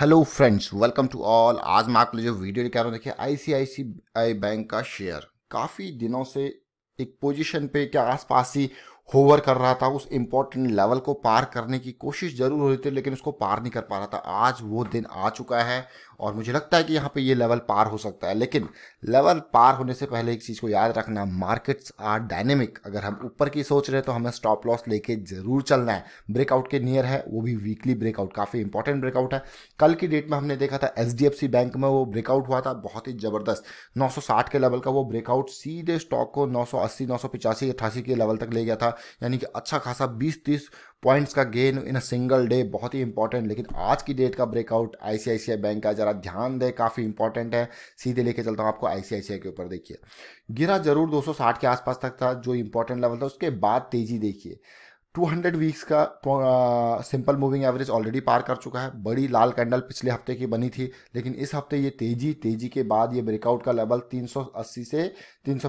hello friends welcome to all आज मैं आपके लिए जो वीडियो लेकर आ रहा हूँ देखिए आईसीआईसीआई बैंक का शेयर काफ़ी दिनों से एक पोजीशन पे क्या आसपास ही होवर कर रहा था उस इम्पोर्टेंट लेवल को पार करने की कोशिश जरूर हो रही थी लेकिन उसको पार नहीं कर पा रहा था आज वो दिन आ चुका है और मुझे लगता है कि यहाँ पे ये लेवल पार हो सकता है लेकिन लेवल पार होने से पहले एक चीज़ को याद रखना मार्केट्स आर डायनेमिक अगर हम ऊपर की सोच रहे हैं तो हमें स्टॉप लॉस लेके ज़रूर चलना है ब्रेकआउट के नियर है वो भी वीकली ब्रेकआउट काफ़ी इंपॉर्टेंट ब्रेकआउट है कल की डेट में हमने देखा था एच बैंक में वो ब्रेकआउट हुआ था बहुत ही ज़बरदस्त नौ के लेवल का वो ब्रेकआउट सीधे स्टॉक को नौ सौ अस्सी के लेवल तक ले गया था यानी कि अच्छा खासा 20-30 पॉइंट्स का gain in a single day बहुत ही इंपॉर्टेंट लेकिन आज की डेट का ब्रेकआउट आई बैंक का जरा ध्यान दें काफ़ी इंपॉर्टेंट है सीधे लेके चलता हूँ आपको आई के ऊपर देखिए गिरा जरूर 260 के आसपास तक था जो इंपॉर्टेंट लेवल था उसके बाद तेजी देखिए 200 वीक्स का सिंपल मूविंग एवरेज ऑलरेडी पार कर चुका है बड़ी लाल कैंडल पिछले हफ्ते की बनी थी लेकिन इस हफ्ते ये तेजी तेजी के बाद ये ब्रेकआउट का लेवल 380 से तीन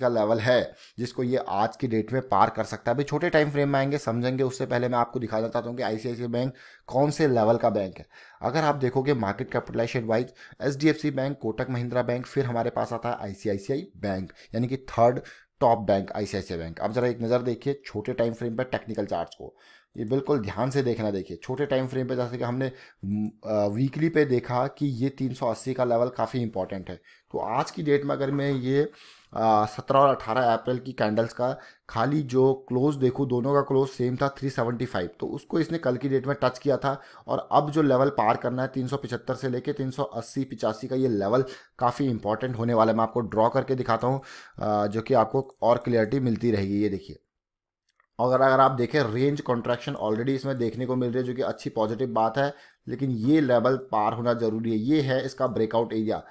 का लेवल है जिसको ये आज की डेट में पार कर सकता है अभी छोटे टाइम फ्रेम में आएंगे समझेंगे उससे पहले मैं आपको दिखा देता हूँ कि आई बैंक कौन से लेवल का बैंक है अगर आप देखोगे market capitalization wise H bank Kotak Mahindra bank फिर हमारे पास आता है आई बैंक यानी कि third top bank ICIC bank अब जरा एक नज़र देखिए छोटे टाइम फ्रेम पर टेक्निकल चार्ट को ये बिल्कुल ध्यान से देखना देखिए छोटे टाइम फ्रेम पे जैसे कि हमने वीकली पे देखा कि ये 380 का लेवल काफ़ी इंपॉर्टेंट है तो आज की डेट में अगर मैं ये सत्रह और अठारह अप्रैल की कैंडल्स का खाली जो क्लोज देखूँ दोनों का क्लोज सेम था 375 तो उसको इसने कल की डेट में टच किया था और अब जो लेवल पार करना है 375 से लेके 380 पिचासी का ये लेवल काफ़ी इंपॉर्टेंट होने वाला है मैं आपको ड्रॉ करके दिखाता हूँ जो कि आपको और क्लियरिटी मिलती रहेगी ये देखिए अगर अगर आप देखें रेंज कॉन्ट्रैक्शन ऑलरेडी इसमें देखने को मिल रही है जो कि अच्छी पॉजिटिव बात है लेकिन ये लेवल पार होना जरूरी है ये है इसका ब्रेकआउट एरिया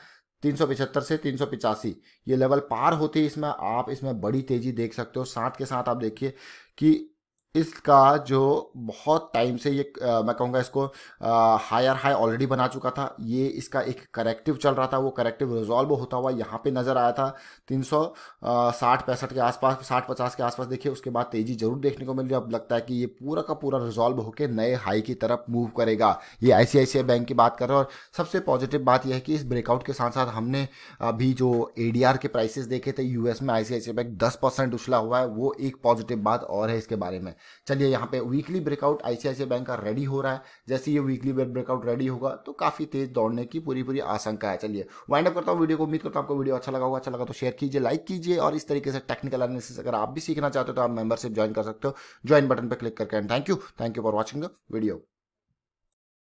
375 से तीन ये लेवल पार होते ही इसमें आप इसमें बड़ी तेजी देख सकते हो साथ के साथ आप देखिए कि इसका जो बहुत टाइम से ये आ, मैं कहूँगा इसको हायर हाई ऑलरेडी बना चुका था ये इसका एक करेक्टिव चल रहा था वो करेक्टिव रिजॉल्व होता हुआ यहाँ पे नज़र आया था तीन सौ साठ पैंसठ के आसपास साठ पचास के आसपास देखिए उसके बाद तेज़ी जरूर देखने को मिल रही है अब लगता है कि ये पूरा का पूरा रिजॉल्व होकर नए हाई की तरफ मूव करेगा ये आई बैंक की बात कर रहे हैं और सबसे पॉजिटिव बात यह है कि इस ब्रेकआउट के साथ साथ हमने अभी जो ए के प्राइसेस देखे थे यूएस में आई बैंक दस उछला हुआ है वो एक पॉजिटिव बात और है इसके बारे में चलिए यहाँ पे वीकली ब्रेकआउट आईसीआईसी बैंक का रेडी हो रहा है जैसे ये वीकली ब्रेकआउट रेडी होगा तो काफ़ी तेज दौड़ने की पूरी पूरी आशंका है चलिए वाइंड अप करता हूँ वीडियो को उम्मीद करता हूँ आपको वीडियो अच्छा लगा होगा अच्छा लगा तो शेयर कीजिए लाइक कीजिए और इस तरीके से टेक्निकल एनालिसिस अगर आप भी सीखना चाहते हो तो आप मेंबरशिप ज्वाइन कर सकते हो ज्वाइन बटन पर क्लिक करके and thank you thank you for watching video